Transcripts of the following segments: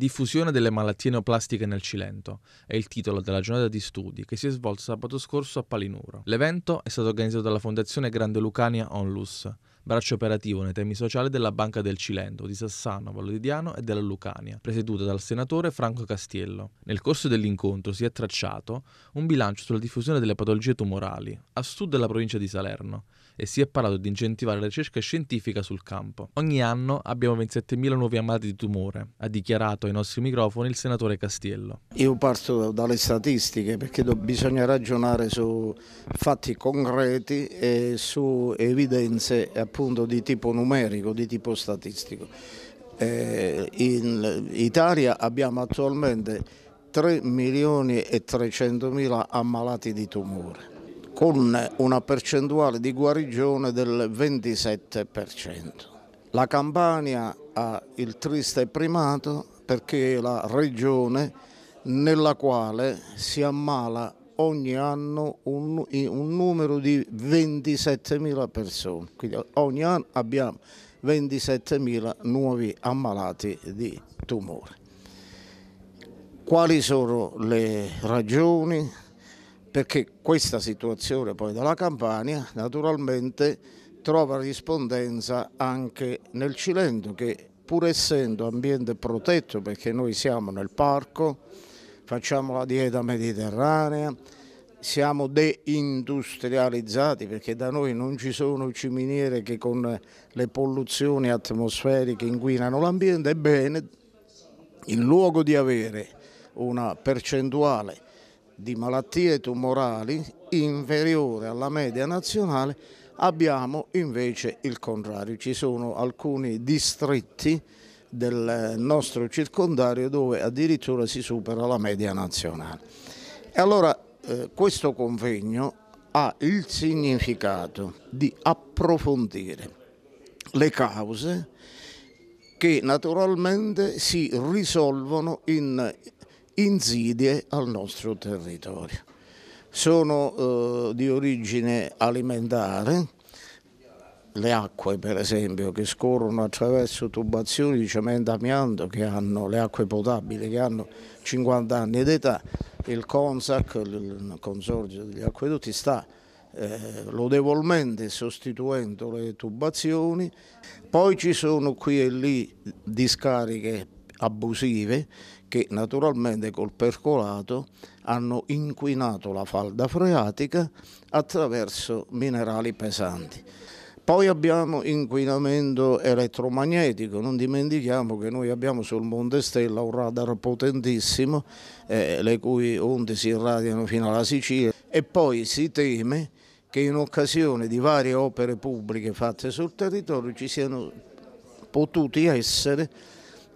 Diffusione delle malattie neoplastiche nel Cilento è il titolo della giornata di studi che si è svolta sabato scorso a Palinuro. L'evento è stato organizzato dalla Fondazione Grande Lucania Onlus, braccio operativo nei temi sociali della Banca del Cilento, di Sassano, Valodidiano e della Lucania, presieduta dal senatore Franco Castiello. Nel corso dell'incontro si è tracciato un bilancio sulla diffusione delle patologie tumorali a sud della provincia di Salerno e si è parlato di incentivare la ricerca scientifica sul campo. Ogni anno abbiamo 27.000 nuovi ammalati di tumore, ha dichiarato ai nostri microfoni il senatore Castiello. Io parto dalle statistiche perché bisogna ragionare su fatti concreti e su evidenze appunto di tipo numerico, di tipo statistico. Eh, in Italia abbiamo attualmente 3 milioni e 300 mila ammalati di tumore con una percentuale di guarigione del 27%. La Campania ha il triste primato perché è la regione nella quale si ammala ogni anno un, un numero di 27.000 persone, quindi ogni anno abbiamo 27.000 nuovi ammalati di tumore. Quali sono le ragioni? perché questa situazione poi dalla Campania naturalmente trova rispondenza anche nel Cilento che pur essendo ambiente protetto perché noi siamo nel parco, facciamo la dieta mediterranea, siamo deindustrializzati perché da noi non ci sono ciminiere che con le polluzioni atmosferiche inquinano l'ambiente, ebbene in luogo di avere una percentuale di malattie tumorali inferiore alla media nazionale abbiamo invece il contrario. Ci sono alcuni distretti del nostro circondario dove addirittura si supera la media nazionale. E allora eh, questo convegno ha il significato di approfondire le cause che naturalmente si risolvono in insidie al nostro territorio. Sono eh, di origine alimentare, le acque per esempio che scorrono attraverso tubazioni di cemento amianto che hanno le acque potabili che hanno 50 anni d'età, il CONSAC, il Consorzio degli Acquedotti, sta eh, lodevolmente sostituendo le tubazioni, poi ci sono qui e lì discariche abusive che naturalmente col percolato hanno inquinato la falda freatica attraverso minerali pesanti. Poi abbiamo inquinamento elettromagnetico, non dimentichiamo che noi abbiamo sul Monte Stella un radar potentissimo, eh, le cui onde si irradiano fino alla Sicilia e poi si teme che in occasione di varie opere pubbliche fatte sul territorio ci siano potuti essere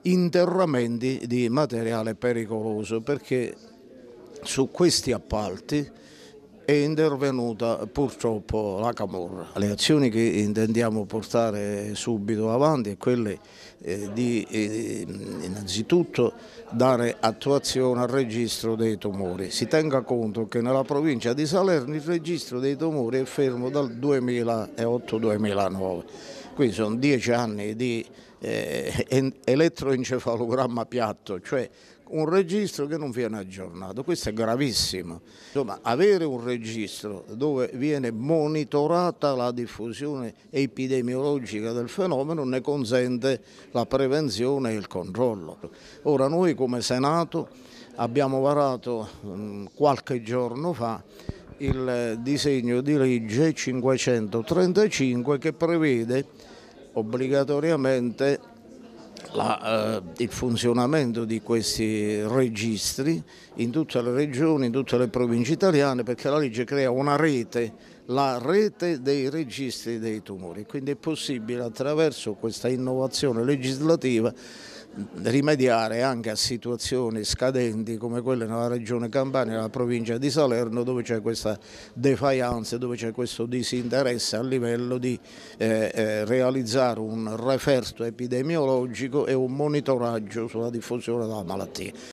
interramenti di materiale pericoloso perché su questi appalti è intervenuta purtroppo la Camorra. Le azioni che intendiamo portare subito avanti è quelle eh, di eh, innanzitutto dare attuazione al registro dei tumori. Si tenga conto che nella provincia di Salerno il registro dei tumori è fermo dal 2008-2009 qui sono dieci anni di eh, elettroencefalogramma piatto, cioè un registro che non viene aggiornato, questo è gravissimo. Insomma, avere un registro dove viene monitorata la diffusione epidemiologica del fenomeno ne consente la prevenzione e il controllo. Ora noi come Senato abbiamo varato mh, mm, qualche giorno fa il disegno di legge 535 che prevede obbligatoriamente la, eh, il funzionamento di questi registri in tutte le regioni, in tutte le province italiane perché la legge crea una rete la rete dei registri dei tumori. Quindi è possibile attraverso questa innovazione legislativa rimediare anche a situazioni scadenti come quelle nella regione Campania, nella provincia di Salerno dove c'è questa defianza, dove c'è questo disinteresse a livello di eh, eh, realizzare un referto epidemiologico e un monitoraggio sulla diffusione della malattia.